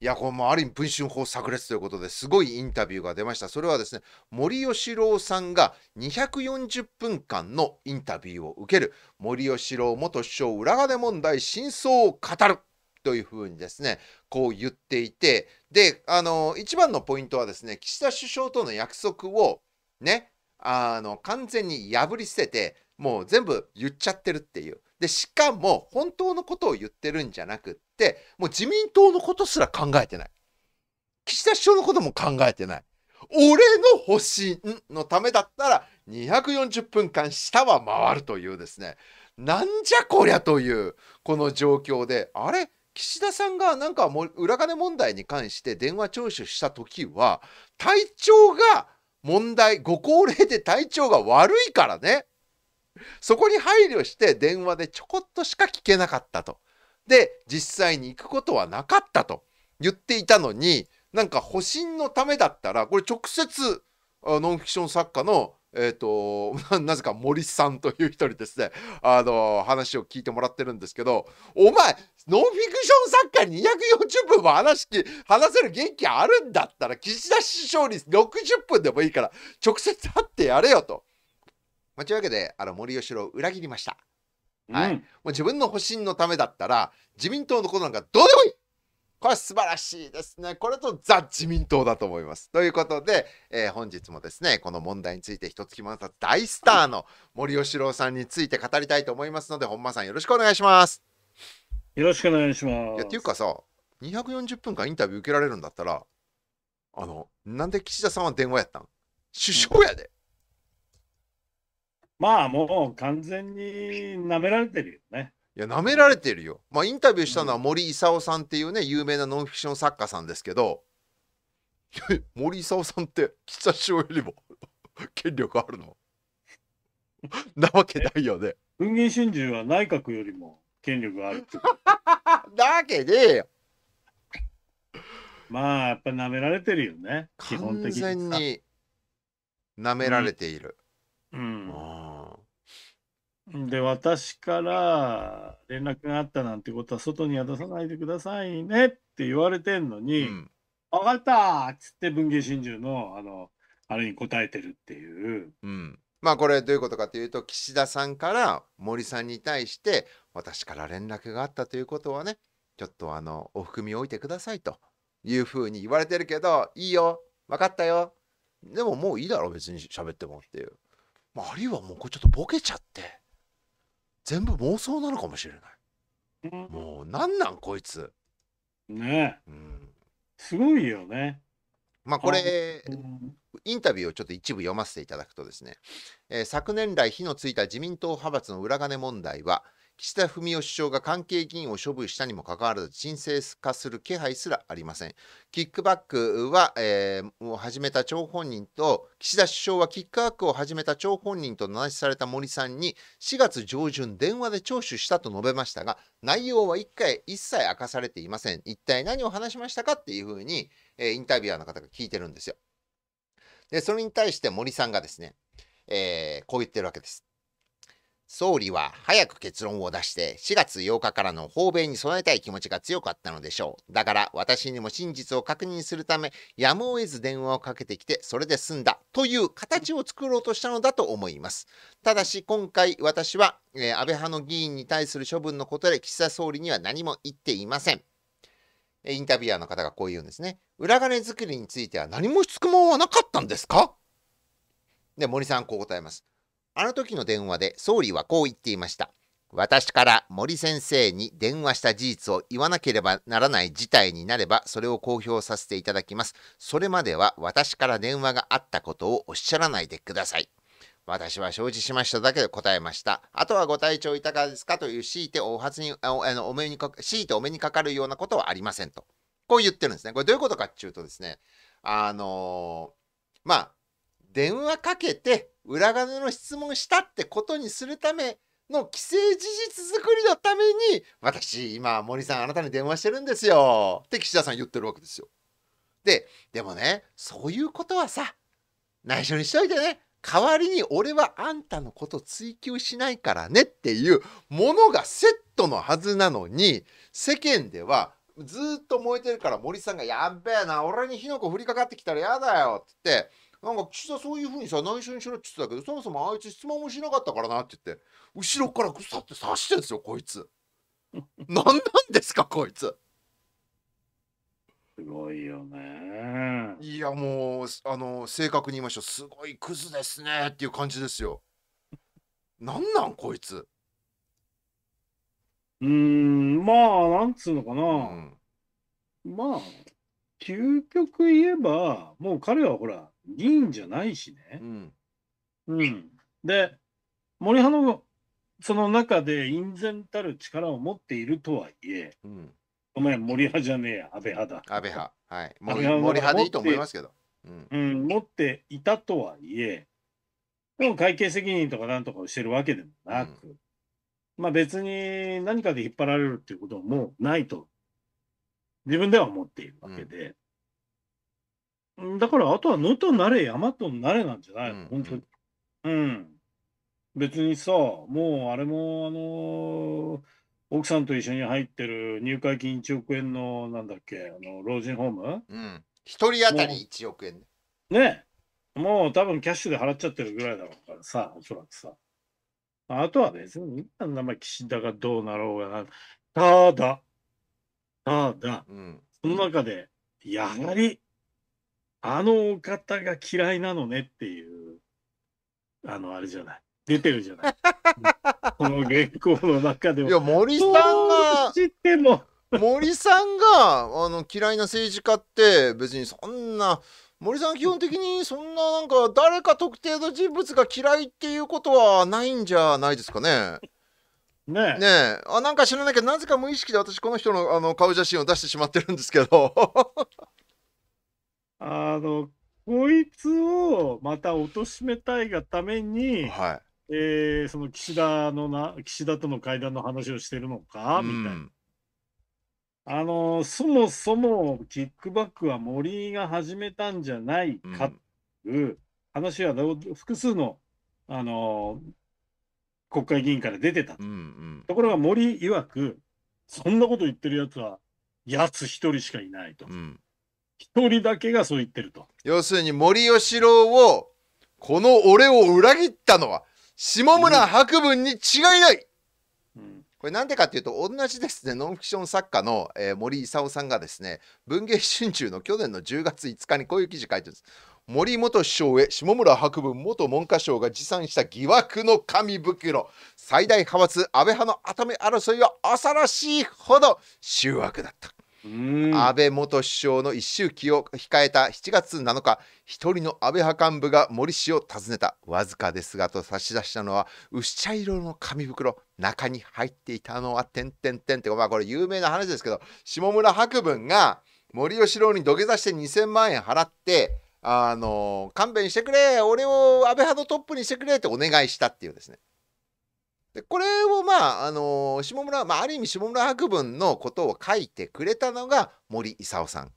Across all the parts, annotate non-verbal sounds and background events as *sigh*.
いや、これもある意味、文春法炸裂ということですごいインタビューが出ました。それはですね、森喜朗さんが240分間のインタビューを受ける、森喜朗元首相裏金問題真相を語るというふうにですね、こう言っていて、で、あの、一番のポイントはですね、岸田首相との約束をね、あの、完全に破り捨てて、もう全部言っちゃってるっていう。で、しかも本当のことを言ってるんじゃなくて、もう自民党のことすら考えてない。岸田首相のことも考えてない。俺の保身のためだったら240分間下は回るというですね、なんじゃこりゃというこの状況で、あれ岸田さんがなんかも裏金問題に関して電話聴取した時は、体調が問題、ご高齢で体調が悪いからね。そこに配慮して電話でちょこっとしか聞けなかったと。で実際に行くことはなかったと言っていたのになんか保身のためだったらこれ直接ノンフィクション作家のえっ、ー、となぜか森さんという人にですねあの話を聞いてもらってるんですけどお前ノンフィクション作家に240分も話話せる元気あるんだったら岸田首相に60分でもいいから直接会ってやれよと。まというわけであの森喜朗を裏切りました。はい、もう自分の保身のためだったら自民党のことなんかどうでもいいこれは素晴らしいですね。これとザ・自民党だと思います。ということで、えー、本日もですね、この問題について一月満冊大スターの森喜朗さんについて語りたいと思いますので、本間さんよろしくお願いします。よろしくお願いします。いやっていうかさ、240分間インタビュー受けられるんだったら、あの、なんで岸田さんは電話やったん首相やで。まあもう完全に舐められてるよね。いや、舐められてるよ。まあ、インタビューしたのは森功さんっていうね、有名なノンフィクション作家さんですけど、*laughs* 森功さんって岸田首相よりも *laughs* 権力あるの *laughs* なわけないよね。文藝春秋は内閣よりも権力がある。だけでまあ、やっぱ舐められてるよね。基本的に。完全に舐められている。うん。うんで、私から連絡があったなんてことは外には出さないでくださいねって言われてんのうに、ん。かったっつって文藝春秋の、あの、あれに答えてるっていう。うん。まあこれどういうことかというと岸田さんから森さんに対して私から連絡があったということはねちょっとあのお含み置いてくださいというふうに言われてるけどいいよ分かったよでももういいだろ別に喋ってもっていう、まあ、あるいはもうこれちょっとボケちゃって全部妄想なのかもしれない、もうなんなんこいつねえ、うん、すごいよねまあこれ、インタビューをちょっと一部読ませていただくとですね、えー、昨年来火のついた自民党派閥の裏金問題は岸田文雄首相が関係議員を処分したにもかかわらず、沈静化する気配すらありません。キックバックは、えー、を始めた張本人と、岸田首相はキックバックを始めた張本人と名指しされた森さんに、4月上旬、電話で聴取したと述べましたが、内容は1回一切明かされていません。一体何を話しましたかっていうふうに、えー、インタビュアーの方が聞いてるんですよ。で、それに対して森さんがですね、えー、こう言ってるわけです。総理は早く結論を出して4月8日からの訪米に備えたい気持ちが強かったのでしょう。だから私にも真実を確認するためやむを得ず電話をかけてきてそれで済んだという形を作ろうとしたのだと思います。ただし今回私は、えー、安倍派の議員に対する処分のことで岸田総理には何も言っていません。インタビュアーの方がこう言うんですね。裏金作りについては何も質問はなかったんですかで森さんこう答えます。あの時の電話で総理はこう言っていました。私から森先生に電話した事実を言わなければならない事態になれば、それを公表させていただきます。それまでは私から電話があったことをおっしゃらないでください。私は承知しましただけで答えました。あとはご体調いかがですかという強いてお初におあのお目にか強いてお目にかかるようなことはありませんと。こう言ってるんですね。これどういうことかっていうとですね、あのー、まあ、電話かけて裏金の質問したってことにするための既成事実作りのために私今森さんあなたに電話してるんですよって岸田さん言ってるわけですよ。ででもねそういうことはさ内緒にしといてね代わりに俺はあんたのこと追求しないからねっていうものがセットのはずなのに世間ではずっと燃えてるから森さんが「やっべえな俺に火の粉降りかかってきたらやだよ」って言って。なんか岸田そういうふうにさ内緒にしろって言ってたけどそもそもあいつ質問もしなかったからなって言って後ろからぐさって刺してんですよこいつ何 *laughs* なんですかこいつすごいよねいやもうあの正確に言いましょうすごいクズですねっていう感じですよなんなんこいつうんまあなんつうのかな、うん、まあ究極言えばもう彼はほら議員じゃないしね。うん。うん、で、森派のその中で隠然たる力を持っているとはいえ、うん、ごめん、森派じゃねえや、安倍派だ。安倍派。はい。森派でいいと思いますけど。うん、うん、持っていたとはいえ、でも会計責任とかなんとかをしてるわけでもなく、うん、まあ別に何かで引っ張られるっていうことはもうないと、自分では思っているわけで、だからあとは野となれ、山となれなんじゃないの、本当に。うん。別にさ、もうあれも、あのー奥さんと一緒に入ってる入会金1億円の、なんだっけ、あの老人ホームうん。一人当たり1億円ね。もう多分キャッシュで払っちゃってるぐらいだろうからさ、おそらくさ。あとは別に、あんなま岸田がどうなろうがな。ただ、ただ、うん、その中で、やはり、あのお方が嫌いなのねっていう、あの、あれじゃない。出てるじゃない。*laughs* この原稿の中でも。いや、森さんが。知っても。森さんがあの嫌いな政治家って別にそんな森さん基本的にそんななんか誰か特定の人物が嫌いっていうことはないんじゃないですかね。ねえ。ねえあなんか知らないけどなぜか無意識で私この人のあの顔写真を出してしまってるんですけど。あの、こいつをまた貶めたいがために、はい。えー、その岸田のな、岸田との会談の話をしてるのか、みたいな。んあの、そもそもキックバックは森が始めたんじゃないかっていう話は、複数の、あの、国会議員から出てた。うんうんところが森曰く、そんなこと言ってるやつは、やつ一人しかいないと。うん一人だけがそう言ってると。要するに森喜朗を、この俺を裏切ったのは、下村博文に違いない、うん、これなんでかっていうと、同じですね、ノンフィクション作家の、えー、森功さんがですね、文藝春秋の去年の10月5日にこういう記事書いてるんです。森元首相へ下村博文元文科省が持参した疑惑の紙袋最大派閥安倍派の頭目争いは恐ろしいほど醜悪だった安倍元首相の一周忌を控えた7月7日一人の安倍派幹部が森氏を訪ねたわずかですがと差し出したのは薄茶色の紙袋中に入っていたのは「てんてんてん」ってまあこれ有名な話ですけど下村博文が森喜朗に土下座して2,000万円払ってあの勘弁してくれ俺を安倍派のトップにしてくれってお願いしたっていうですねでこれをまあ、あのー、下村、まあ、ある意味下村博文のことを書いてくれたのが森勲さん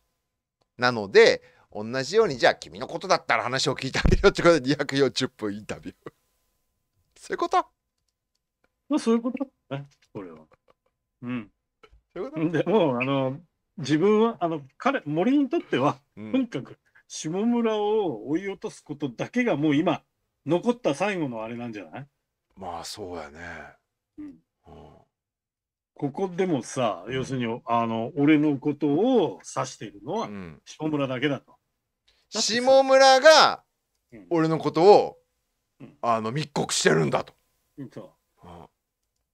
なので同じようにじゃあ君のことだったら話を聞いてあげようってことで240分インタビュー *laughs* そういうことまあそういうことねこれはうんそういうことでもあの自分はあの彼森にとっては、うん、とにかく下村を追い落とすことだけがもう今残った最後のあれなんじゃないまあそうやね。うん、ここでもさ、要するに、あの、俺のことを指しているのは、下村だけだと。だ下村が、俺のことを、あの、密告してるんだと。そう。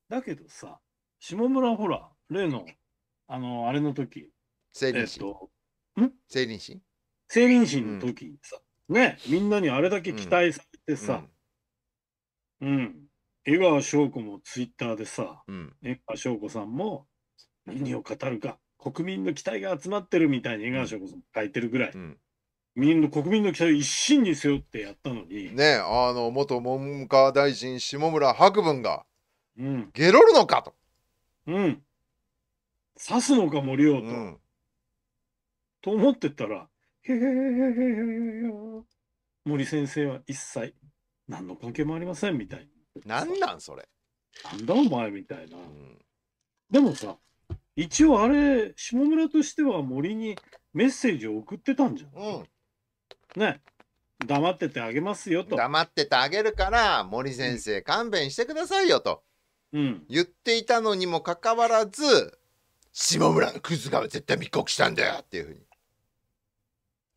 だけどさ、下村ほら、例の、あの、あれの時。成人式。えっ成人式成人式の時にさ、ね、みんなにあれだけ期待されてさ、うん、うん江川翔子もツイッターでさ、うん、江川翔子さんも何を語るか、国民の期待が集まってるみたいに江川翔子さんも書いてるぐらい、うんみんな国民の期待を一身に背負ってやったのに、ねあの元文科大臣下村博文がうん、ゲロるのかと、うん、刺すのか森をと、うんと思ってたら、へへへへへへへへ森先生は一切何の関係もありませんみたいなんなんそれ。なんだお前みたいな。うん、でもさ、一応あれ、下村としては森にメッセージを送ってたんじゃん。うん。ね。黙っててあげますよと。黙っててあげるから、森先生勘弁してくださいよと。うん。言っていたのにもかかわらず、下村のクズが絶対密告したんだよっていうふうに。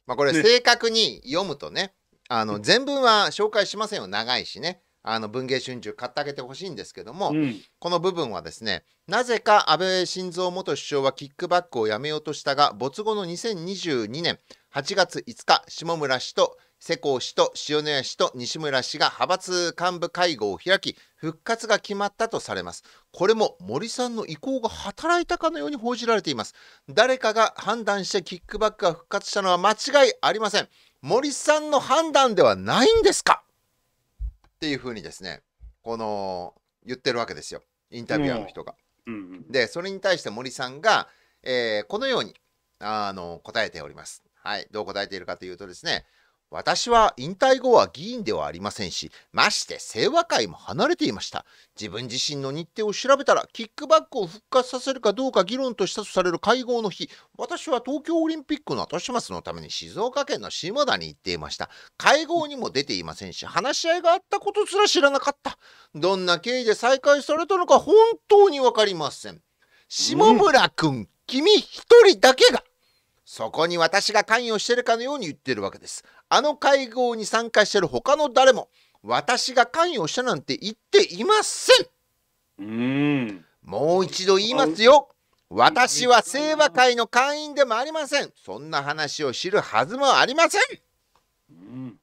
まあこれ正確に読むとね、ねあの全文は紹介しませんよ、長いしね。あの文藝春秋買ってあげてほしいんですけども、うん、この部分はですねなぜか安倍晋三元首相はキックバックをやめようとしたが没後の2022年8月5日下村氏と世耕氏と塩谷氏と西村氏が派閥幹部会合を開き復活が決まったとされますこれも森さんの意向が働いたかのように報じられています誰かが判断してキックバックが復活したのは間違いありません森さんの判断ではないんですかっていうふうにですねこの言ってるわけですよインタビュアーの人が。うんうん、でそれに対して森さんが、えー、このようにあの答えております。はい、どう答えているかというとですね、私は引退後は議員ではありませんし、まして清和会も離れていました。自分自身の日程を調べたら、キックバックを復活させるかどうか議論としたとされる会合の日、私は東京オリンピックの後始末のために静岡県の下田に行っていました。会合にも出ていませんし、話し合いがあったことすら知らなかった。どんな経緯で再開されたのか本当にわかりません。下村君、ん、君一人だけがそこに私が関与してるかのように言ってるわけです。あの会合に参加してる他の誰も私が関与したなんて言っていませんうんもう一度言いますよ私は清和会の会員でもありませんそんな話を知るはずもありません、うん、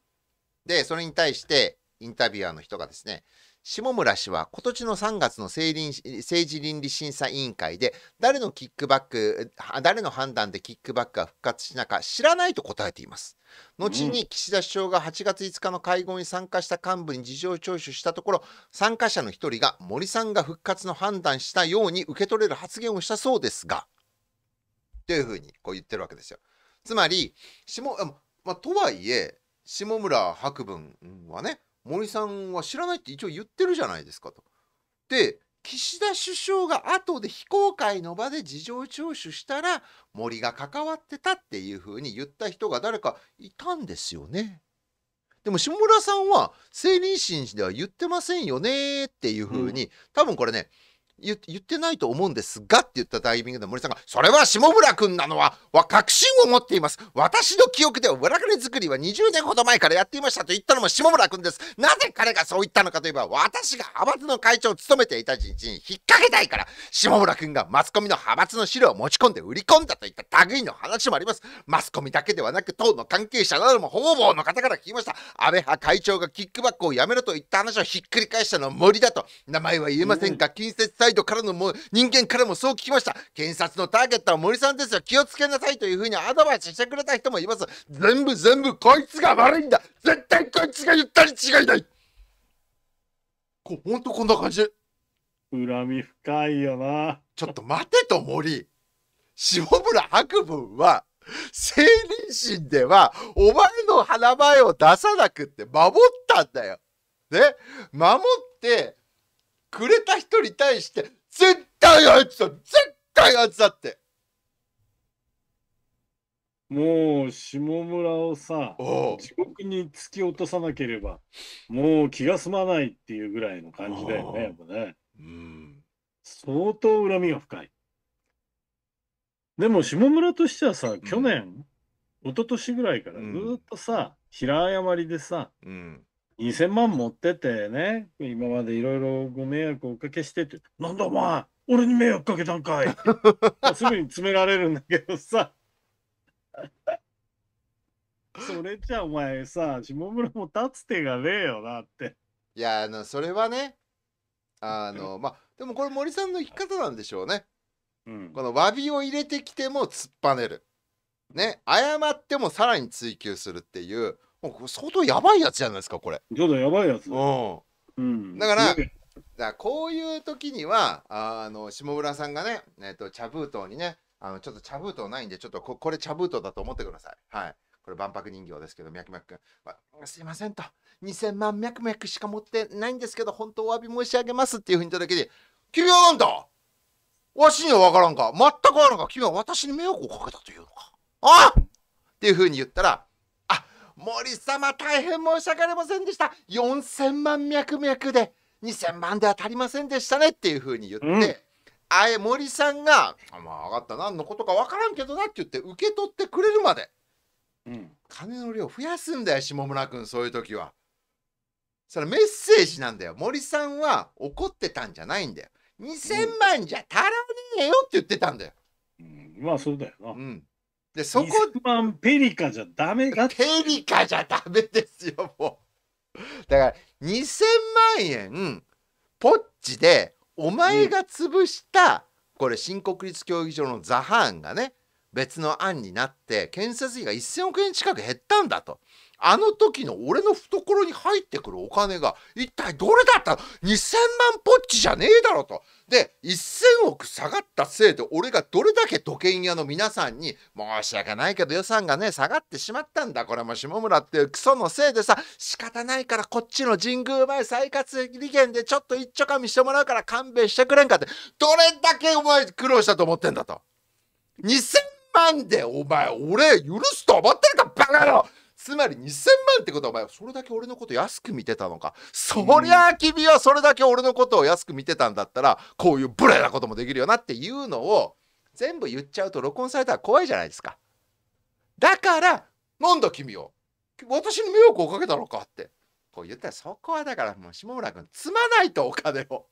でそれに対してインタビュアーの人がですね下村氏は今年の3月の政治倫理審査委員会で誰のキックバック誰の判断でキックバックが復活したか知らないと答えています後に岸田首相が8月5日の会合に参加した幹部に事情聴取したところ参加者の一人が森さんが復活の判断したように受け取れる発言をしたそうですがというふうにこう言ってるわけですよつまり下、まあ、とはいえ下村博文はね森さんは知らないって一応言ってるじゃないですかと。で岸田首相が後で非公開の場で事情聴取したら森が関わってたっていうふうに言った人が誰かいたんですよね。でも下村さんは成人審では言ってませんよねっていうふうに、ん、多分これね言ってないと思うんですがって言ったタイミングで森さんが、それは下村君なのは、は確信を持っています。私の記憶では、裏金作りは20年ほど前からやっていましたと言ったのも下村君です。なぜ彼がそう言ったのかといえば、私が派閥の会長を務めていた人事に引っ掛けたいから、下村君がマスコミの派閥の資料を持ち込んで売り込んだといった類の話もあります。マスコミだけではなく、党の関係者なども方々の方から聞きました。安倍派会長がキックバックをやめろと言った話をひっくり返したのは森だと。名前は言えませんが、近接さライトからのも人間からもそう聞きました検察のターゲットは森さんですよ気をつけなさいというふうにアドバイスしてくれた人もいます全部全部こいつが悪いんだ絶対こいつが言ったに違いないこほんとこんな感じ恨み深いよなちょっと待てと森下村博文は成人心ではお前の花前を出さなくって守ったんだよ。ね守ってくれた人に対して、絶対あいつだ絶対あいつだって。もう下村をさ、地獄に突き落とさなければ、もう気が済まないっていうぐらいの感じだよね、やっぱね。うん、相当恨みが深い。でも下村としてはさ、去年、うん、一昨年ぐらいからずっとさ、うん、平謝りでさ、うん、2000万持っててね、今までいろいろご迷惑をおかけしてて、なんだお前、俺に迷惑かけたんかいすぐに詰められるんだけどさ。それじゃお前さ、下村も立つ手がねえよなって。いや、あの、それはね、あの、まあ、でもこれ森さんの生き方なんでしょうね。うん、この詫びを入れてきても突っぱねる。ね、謝ってもさらに追求するっていう。相当やばいやつじゃないですかこれちょっとやばいやつ、うん、だからだこういう時にはあの下村さんがね、えっと茶封筒にねあのちょっと茶封筒ないんでちょっとこれ茶封筒だと思ってくださいはいこれ万博人形ですけど脈々君、ますいませんと2000万脈々しか持ってないんですけど本当お詫び申し上げますっていうふうに言っただけで君はなんだわしには分からんか全く分からんか君は私に迷惑をかけたというのかああっていうふうに言ったら森様大変申し訳ありませんでした4000万脈々で2000万で当たりませんでしたねっていうふうに言って、うん、あえ森さんが「あまあ分かった何のことか分からんけどな」って言って受け取ってくれるまで、うん、金の量増やすんだよ下村君そういう時は。それメッセージなんだよ森さんは怒ってたんじゃないんだよ。2000万じゃ足らねえよって言ってたんだよ。うん、まあそうだよな。うんで、そこ。2000万ペリカじゃダメだペリカじゃダメですよ、もう。だから、2000万円、ポッチで、お前が潰した、これ、新国立競技場のザハーンがね、別の案になって、建設費が1000億円近く減ったんだと。あの時の俺の懐に入ってくるお金が一体どれだったの ?2000 万ポッチじゃねえだろと。で、1000億下がったせいで俺がどれだけ土建屋の皆さんに申し訳ないけど予算がね、下がってしまったんだ。これも下村っていうクソのせいでさ、仕方ないからこっちの神宮前再活利権でちょっと一ょかみしてもらうから勘弁してくれんかって、どれだけお前苦労したと思ってんだと。2000万でお前俺許すと思ってるかバカ野郎つまり2000万ってことはお前それだけ俺のこと安く見てたのかそりゃあ君はそれだけ俺のことを安く見てたんだったらこういう無礼なこともできるよなっていうのを全部言っちゃうと録音されたら怖いじゃないですかだからなんだ君を私に迷惑をかけたのかってこう言ったらそこはだからもう下村君積まないとお金を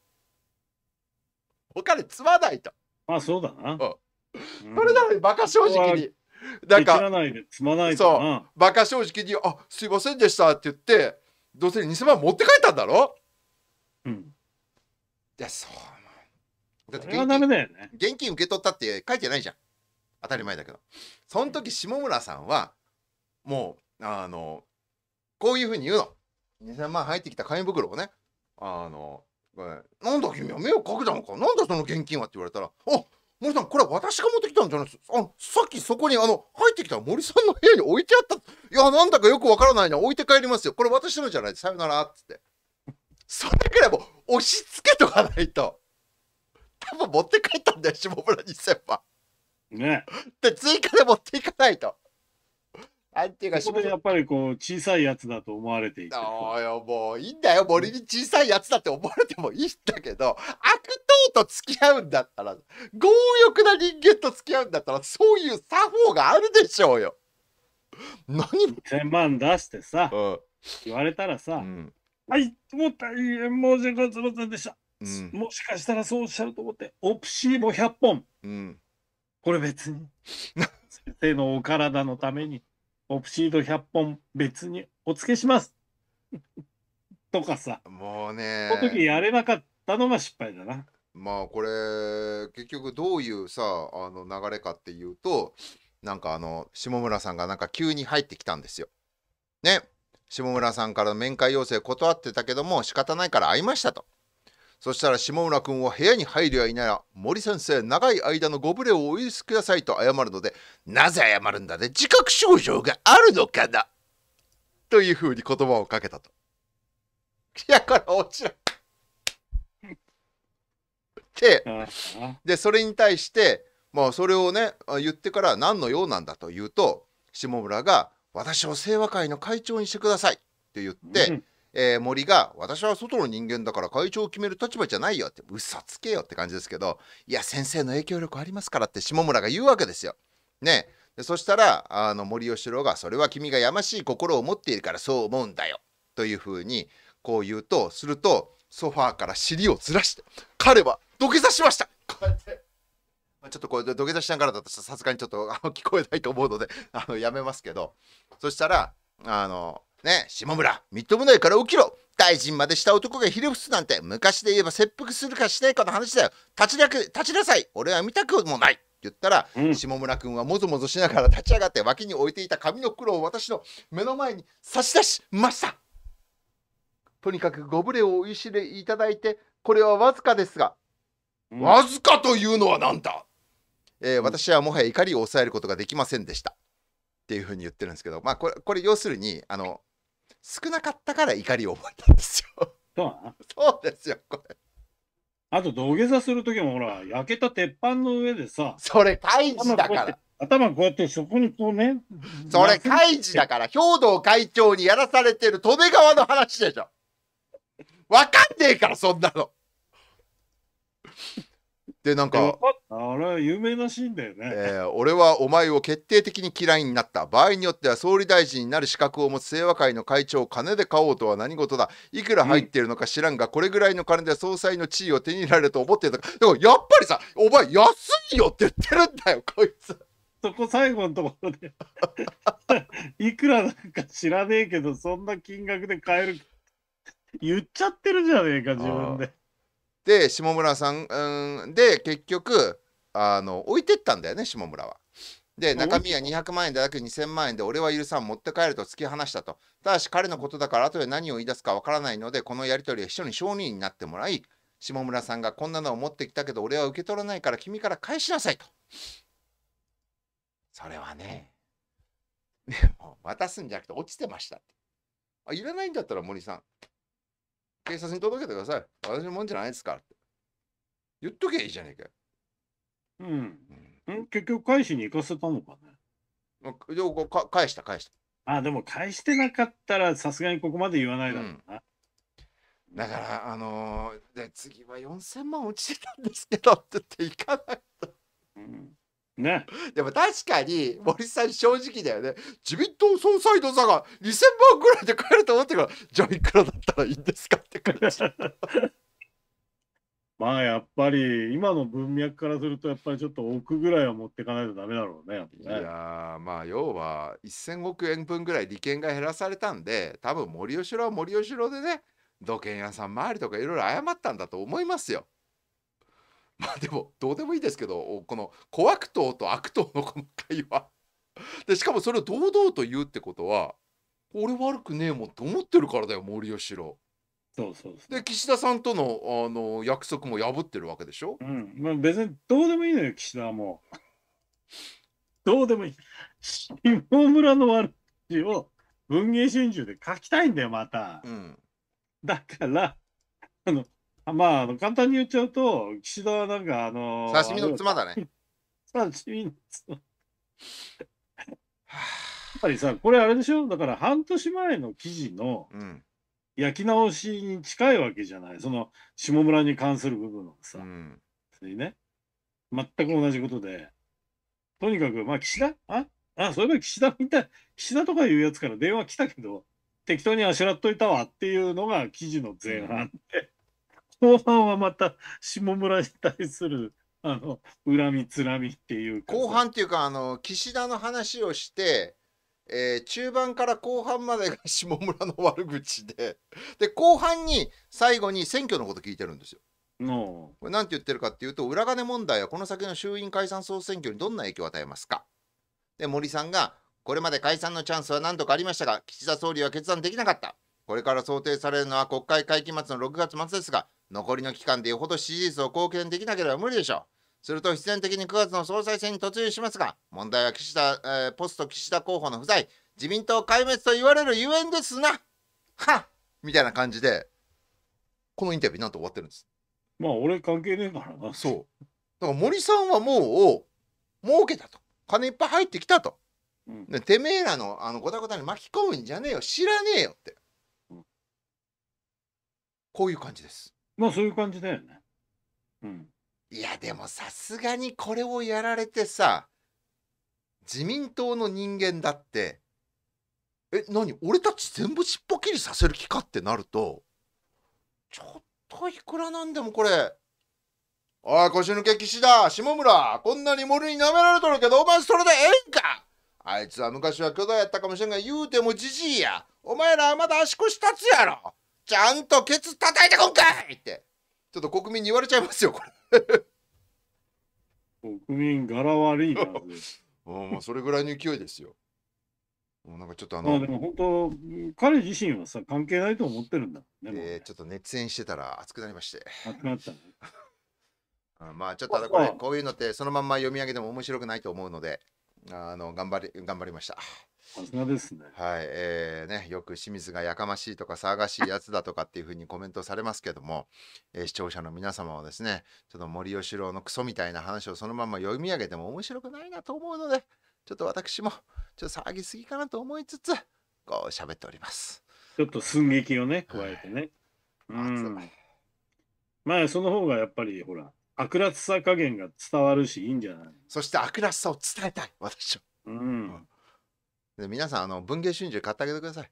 お金積まないとまあそうだな、うん、それなのにバカ正直に。なんか、ら、そう、馬鹿正直に、あすいませんでしたって言って、どうせ2000万持って帰ったんだろうん。いや、そう。だって現金、ね、現金受け取ったって書いてないじゃん。当たり前だけど。その時、下村さんは、もう、あの、こういうふうに言うの。2000万入ってきた紙袋をね、あの、なんだ君は目をかけたのかなんだその現金はって言われたら、あ森さんこれ私が持ってきたんじゃないですあさっきそこにあの入ってきた森さんの部屋に置いてあったいやなんだかよくわからないな置いて帰りますよこれ私のじゃないさよならっつってそれくらいもう押し付けとかないと多分持って帰ったんだよ下村2000万ねで追加で持っていかないとなんていうか、ここでやっぱりこう、小さいやつだと思われていて。そうよ、もういいんだよ。森に小さいやつだって思われてもいいんだけど、悪党と付き合うんだったら、強欲な人間と付き合うんだったら、そういう作法があるでしょうよ。何 ?1000 万出してさ、うん、言われたらさ、うん、はい、もう大変申し訳ございませんでした。うん、もしかしたらそうおっしゃると思って、オプシーボ100本。うん、これ別に、*laughs* 先生のお体のために。オプシード100本別にお付けします *laughs* とかさもうねこの時やれなかったのが失敗だなまあこれ結局どういうさあの流れかっていうとなんかあの下村さんがなんか急に入ってきたんですよ。ね下村さんから面会要請断ってたけども仕方ないから会いましたと。そしたら下村君は部屋に入るやいなら森先生長い間のご無礼をお許しくださいと謝るのでなぜ謝るんだね自覚症状があるのかなというふうに言葉をかけたと。いやこれ落ちる。ででそれに対してまあそれをね言ってから何の用なんだというと下村が「私を清和会の会長にしてください」って言って。えー、森が私は外の人間だから会長を決める立場じゃないよって嘘つけよって感じですけどいや先生の影響力ありますからって下村が言うわけですよ。ねでそしたらあの森喜朗が「それは君がやましい心を持っているからそう思うんだよ」というふうにこう言うとするとソファーから尻をずらして彼は土下座しましたこうやって。ちょっとこれ土下座しながらだとさすがにちょっとあの聞こえないと思うのであのやめますけどそしたらあのね下村、みっともないから起きろ大臣までした男がひれ伏すなんて昔で言えば切腹するかしないかの話だよ立ちなく立ちなさい俺は見たくもないって言ったら、うん、下村君はもぞもぞしながら立ち上がって脇に置いていた紙の袋を私の目の前に差し出しましたとにかくご無礼をお許しいただいてこれはわずかですが、うん、わずかというのは何だ、えー、私はもはや怒りを抑えることができませんでしたっていうふうに言ってるんですけどまあこれこれ要するにあの少なかったから怒りを覚えたんですよ。そうな *laughs* そうですよ、これ。あと土下座する時もほら、焼けた鉄板の上でさ、それ、開示だから。頭こうやってそこにこうね、それ、開示だから、兵頭会長にやらされてる利根川の話でしょ。わかんねえから、そんなの。でなんかあれは有名なシーンだよね、えー、俺はお前を決定的に嫌いになった場合によっては総理大臣になる資格を持つ清和会の会長を金で買おうとは何事だいくら入ってるのか知らんが、うん、これぐらいの金で総裁の地位を手に入れると思ってたかでもやっぱりさお前安いよって言ってるんだよこいつ。そこ最後のところでいくらなんか知らねえけどそんな金額で買える言っちゃってるじゃねえか自分で。で下村さん、うん、で結局あの置いてったんだよね下村は。で中身は200万円でなく2000万円で俺は許さん持って帰ると突き放したとただし彼のことだから後で何を言い出すかわからないのでこのやり取りは秘書に証人になってもらい下村さんがこんなのを持ってきたけど俺は受け取らないから君から返しなさいとそれはねでも渡すんじゃなくて落ちてましたってあいらないんだったら森さん警察に届けてください私のもんじゃないですから言っときゃいいじゃねえかうん、うん、結局返しに行かせたのかねか返した返したあでも返してなかったらさすがにここまで言わないだろうな、うん、だからあのー、で次は4,000万落ちてたんですけどって言っていかないと、うんね、でも確かに森さん正直だよね自民党総裁の座が2,000万ぐらいで買えると思ってからじゃあいくらだったらいいんですかって感じ *laughs* まあやっぱり今の文脈からするとやっぱりちょっと億ぐらいは持っていかないとダメだろうねねいやまあ要は1,000億円分ぐらい利権が減らされたんで多分森喜朗は森喜朗でね土建屋さん周りとかいろいろ謝ったんだと思いますよ。まあでもどうでもいいですけどこの小悪党と悪党のこの会話でしかもそれを堂々と言うってことは俺悪くねえもんって思ってるからだよ森喜朗。そうそうで岸田さんとのあの約束も破ってるわけでしょ、うんまあ、別にどうでもいいのよ岸田はもう。*laughs* どうでもいい。下村の悪口を文藝春秋で書きたいんだよまた。うん、だからあのまあ、あの簡単に言っちゃうと、岸田はなんか、あのー、刺身の妻だね。*laughs* 刺身の妻。やっぱりさ、これあれでしょだから半年前の記事の焼き直しに近いわけじゃない。その下村に関する部分のさ。うん、ね。全く同じことで。とにかく、まあ岸田ああ、そういえば岸田みたい、岸田とかいうやつから電話来たけど、適当にあしらっといたわっていうのが記事の前半で。うん後半はまた下村に対するあの恨みつらみっていう後半っていうかあの岸田の話をして、えー、中盤から後半までが下村の悪口で *laughs* で後半に最後に選挙のこと聞いてるんですよ。これなんて言ってるかっていうと裏金問題はこの先の衆院解散総選挙にどんな影響を与えますかで森さんがこれまで解散のチャンスは何度かありましたが岸田総理は決断できなかったこれから想定されるのは国会会期末の6月末ですが残りの期間でよほど支持率を貢献できなければ無理でしょう。すると必然的に9月の総裁選に突入しますが、問題は岸田、えー、ポスト岸田候補の不在、自民党壊滅と言われるゆえんですな。はっみたいな感じで、このインタビューなんと終わってるんです。まあ俺関係ねえからな。そう。だから森さんはもう、儲けたと。金いっぱい入ってきたと。うん、でてめえらのあのごたごたに巻き込むんじゃねえよ知らねえよって、うん、こういう感じですまあそういう感じだよね。うん。いやでもさすがにこれをやられてさ自民党の人間だってえ何俺たち全部しっぽ切りさせる気かってなるとちょっといくらなんでもこれおい腰抜け岸田下村こんなに森に舐められとるけどお前それでええんかあいつは昔は巨大やったかもしれんが言うてもじじいやお前らはまだ足腰立つやろちゃんとケツ叩いてこんかいって、ちょっと国民に言われちゃいますよ、これ国民柄悪いからね。まあ、それぐらいの勢いですよ。もうなんかちょっとあの。まあでも本当、彼自身はさ、関係ないと思ってるんだ、ね。えー、ちょっと熱演してたら熱くなりまして。熱くなった、ね *laughs* うまあちょっとこれ、こういうのってそのまんま読み上げても面白くないと思うので、あの、頑張り、頑張りました。さすがですね。はい、えーね、よく清水がやかましいとか騒がしいやつだとかっていうふうにコメントされますけども、えー、視聴者の皆様はですね、ちょっと森喜朗のクソみたいな話をそのまま読み上げても面白くないなと思うので、ちょっと私もちょっと騒ぎすぎかなと思いつつ、こう喋っております。ちょっと寸劇をね、加えてね。はい、うんまあ、その方がやっぱり、ほら、悪辣さ加減が伝わるし、いいんじゃないそして悪辣さを伝えたい、私は。うん、うんで皆さんあの文芸春秋買ってあげてください、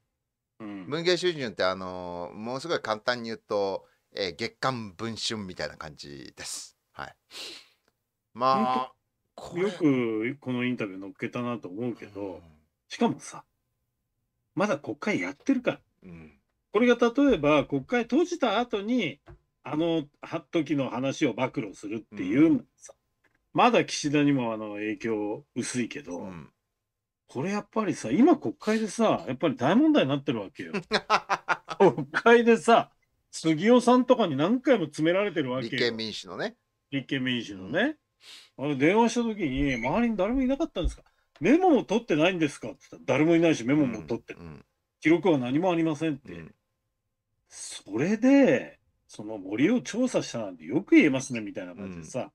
うん、文芸春秋ってあのものすごい簡単に言うと、えー、月刊文春みたいな感じですはいまあよくこのインタビュー載っけたなと思うけど、うん、しかもさまだ国会やってるから、うん、これが例えば国会閉じた後にあの時の話を暴露するっていうのさ、うん、まだ岸田にもあの影響薄いけど、うん、これやっぱりさ、今国会でさ、やっぱり大問題になってるわけよ。*laughs* 国会でさ、杉尾さんとかに何回も詰められてるわけよ。立憲民主のね。立憲民主のね。あの電話した時に、周りに誰もいなかったんですかメモも取ってないんですかって言ったら、誰もいないし、メモも取って、うんうん、記録は何もありませんって。うん、それで、その森を調査したなんてよく言えますね、みたいな感じでさ。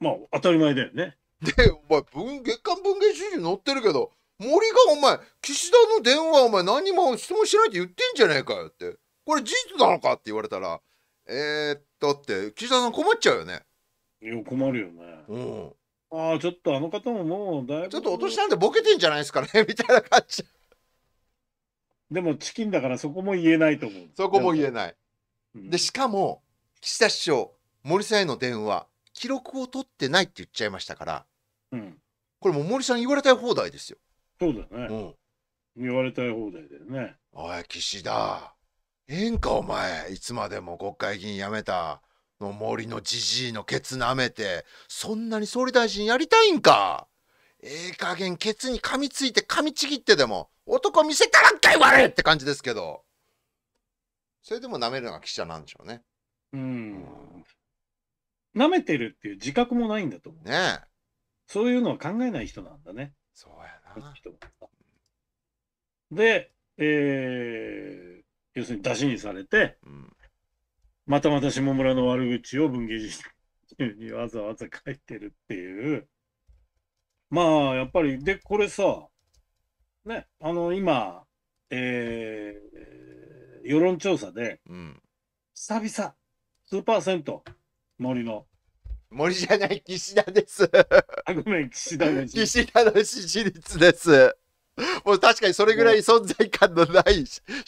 まあ、当たり前だよね。で、お前文、月刊文芸春秋載ってるけど、森がお前、岸田の電話お前何も質問しないって言ってんじゃねえかよって。これ事実なのかって言われたら、えー、っとって、岸田さん困っちゃうよね。いや、困るよね。うん。ああ、ちょっとあの方ももうだいぶ。ちょっとお年なんでボケてんじゃないですかね *laughs* みたいな感じ。でもチキンだからそこも言えないと思う。そこも言えない。で、しかも、岸田首相、森さんへの電話、記録を取ってないって言っちゃいましたから、うん、これも森さん言われたい放題ですよ。そうだね。うん、言われたい放題だよね。おい岸田変えかお前いつまでも国会議員辞めたの森のじじいのケツなめてそんなに総理大臣やりたいんかええー、加減ケツに噛みついて噛みちぎってでも男見せたらっかい悪いって感じですけどそれでもなめるのが記者なんでしょうね。うん、うん舐めてるっていう自覚もないんだと思う。ねそういうのは考えない人なんだね。そうやな。で、えー、要するに出しにされて、うん、またまた下村の悪口を文芸人にわざわざ書いてるっていう。まあ、やっぱり、で、これさ、ね、あの、今、えー、世論調査で、うん、久々、数パーセント、森の。森じゃない岸田です。あごめん、岸田の岸田の支持率です。もう確かにそれぐらい存在感のない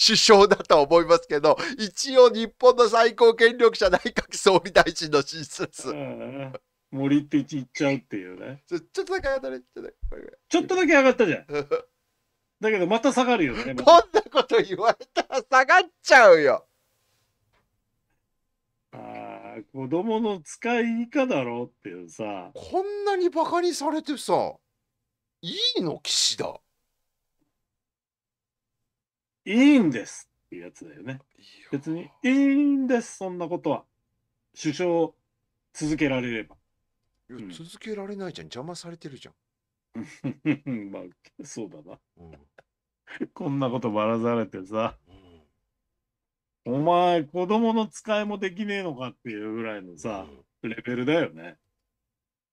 首相だと思いますけど、一応日本の最高権力者内閣総理大臣の支持率。森って言っちゃうっていうね。ちょっとだけ上がったね。ちょっとだけ上がったじゃん。*laughs* だけどまた下がるよね。こんなこと言われたら下がっちゃうよ。ああ。子供の使い以下だろうっていうさこんなにバカにされてさいいの騎士だいいんですってやつだよね別にいいんですそんなことは首相続けられればいや、うん、続けられないじゃん邪魔されてるじゃん *laughs* まあそうだな、うん、*laughs* こんなことばらされてさお前、子供の使いもできねえのかっていうぐらいのさ、レベルだよね。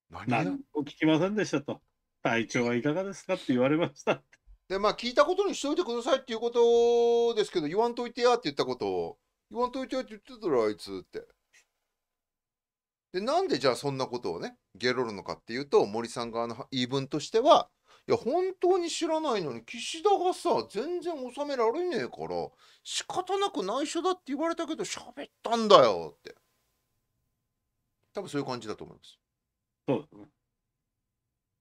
何何も聞きませんでしたと。体調はいかがですかって言われました。で、まあ、聞いたことにしといてくださいっていうことですけど、言わんといてやって言ったことを、言わんといてやって言ってたら、あいつって。で、なんでじゃあそんなことをね、ゲロるのかっていうと、森さん側の言い分としては、いや本当に知らないのに岸田がさ全然収められねえから仕方なく内緒だって言われたけど喋ったんだよって多分そういう感じだと思います。そうですね。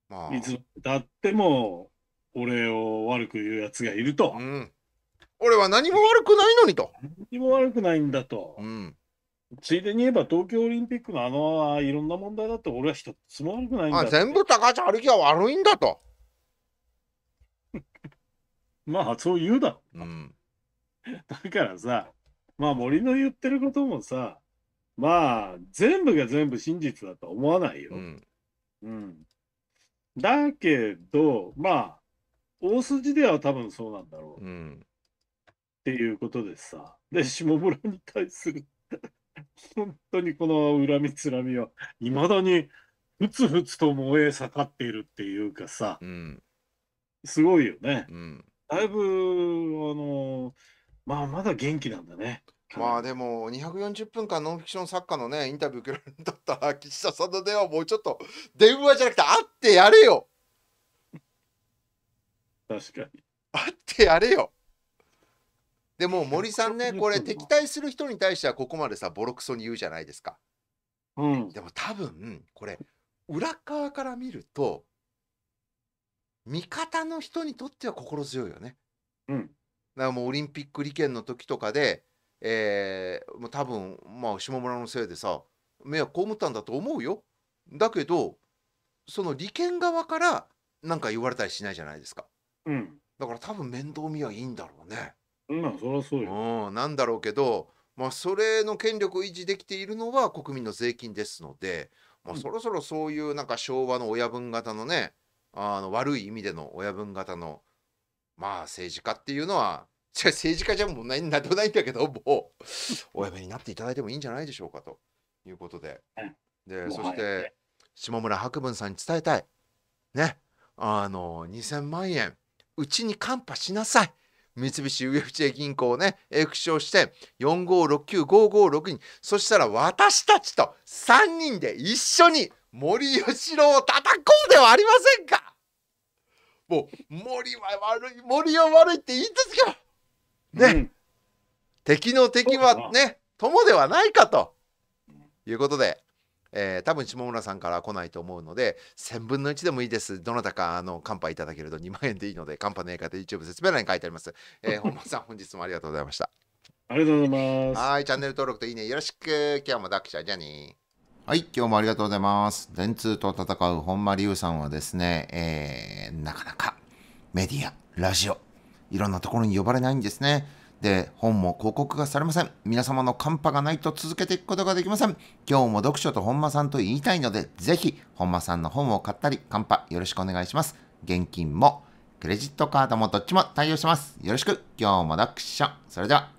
まあ、いつだっても俺を悪く言うやつがいると、うん、俺は何も悪くないのにと何も悪くないんだと、うん、ついでに言えば東京オリンピックのあのいろんな問題だって俺は一つも悪くないんだ全部高橋歩きは悪いんだとまあそう言うだろううな、ん。だからさまあ森の言ってることもさまあ全部が全部真実だとは思わないよ、うん。うんだけどまあ大筋では多分そうなんだろうっうん。ていうことでさで下村に対する本当にこの恨みつらみはいまだにふつふつと燃え盛っているっていうかさうん。すごいよねうん。だいぶ、あの、まあ、まだ元気なんだね。まあでも240分間ノンフィクション作家のねインタビュー受けられるんだったら岸田さんの電話もうちょっと電話じゃなくて会ってやれよ *laughs* 確かに会ってやれよでも森さんねこれ敵対する人に対してはここまでさボロクソに言うじゃないですか、うん、でも多分これ裏側から見ると味方の人にとっては心強いよね。うん、だからもうオリンピック利権の時とかで、えー、もう多分、まあ、下村のせいでさ迷惑被ったんだと思うよ。だけどその利権側から何か言われたりしないじゃないですか。うん、だから多分面倒見はいいんだろうね。まあそりゃそうよ。うん、なんだろうけど、まあ、それの権力を維持できているのは国民の税金ですので、まあ、そろそろそういうなんか昭和の親分型のね、うんあの悪い意味での親分型のまあ政治家っていうのは *laughs* 政治家じゃもう何などないんだけどもうおやめになっていただいてもいいんじゃないでしょうかということで、でそして下村博文さんに伝えたいねあの2000万円うちにカンパしなさい三菱 UFJ 銀行をねエクして45695562そしたら私たちと3人で一緒に森喜朗を叩こうではありませんかもう森は悪い森は悪いって言い続けばね、うん、敵の敵はね友ではないかということで、えー、多分下村さんから来ないと思うので1000分の1でもいいですどなたかあのカンパいただけると2万円でいいのでカンパの映画で YouTube 説明欄に書いてあります、えー、*laughs* 本間さん本日もありがとうございましたありがとうございますはいチャンネル登録といいねよろしく今日もダクシャじゃニーはい、今日もありがとうございます。電通と戦う本間龍さんはですね、えー、なかなかメディア、ラジオ、いろんなところに呼ばれないんですね。で、本も広告がされません。皆様の寒波がないと続けていくことができません。今日も読書と本間さんと言いたいので、ぜひ本間さんの本を買ったり、カンパよろしくお願いします。現金もクレジットカードもどっちも対応します。よろしく。今日も読書。それでは。